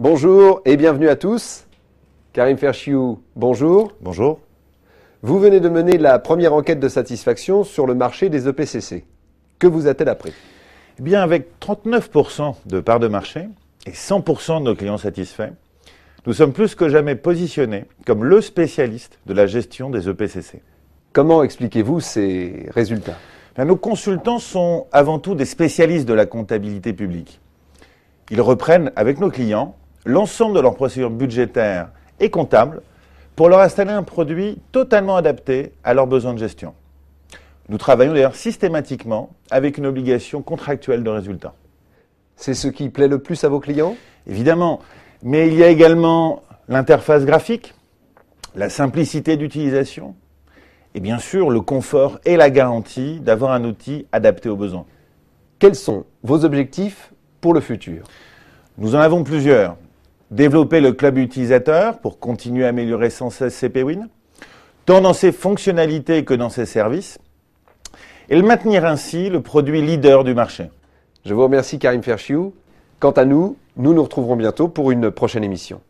Bonjour et bienvenue à tous. Karim Ferchiou, bonjour. Bonjour. Vous venez de mener la première enquête de satisfaction sur le marché des EPCC. Que vous a-t-elle appris eh bien, avec 39% de part de marché et 100% de nos clients satisfaits, nous sommes plus que jamais positionnés comme le spécialiste de la gestion des EPCC. Comment expliquez-vous ces résultats ben, Nos consultants sont avant tout des spécialistes de la comptabilité publique. Ils reprennent avec nos clients l'ensemble de leurs procédures budgétaires et comptables pour leur installer un produit totalement adapté à leurs besoins de gestion. Nous travaillons d'ailleurs systématiquement avec une obligation contractuelle de résultat. C'est ce qui plaît le plus à vos clients Évidemment, mais il y a également l'interface graphique, la simplicité d'utilisation et bien sûr le confort et la garantie d'avoir un outil adapté aux besoins. Quels sont vos objectifs pour le futur Nous en avons plusieurs développer le club utilisateur pour continuer à améliorer sans cesse CPWin, tant dans ses fonctionnalités que dans ses services, et le maintenir ainsi le produit leader du marché. Je vous remercie Karim Ferchiou. Quant à nous, nous nous retrouverons bientôt pour une prochaine émission.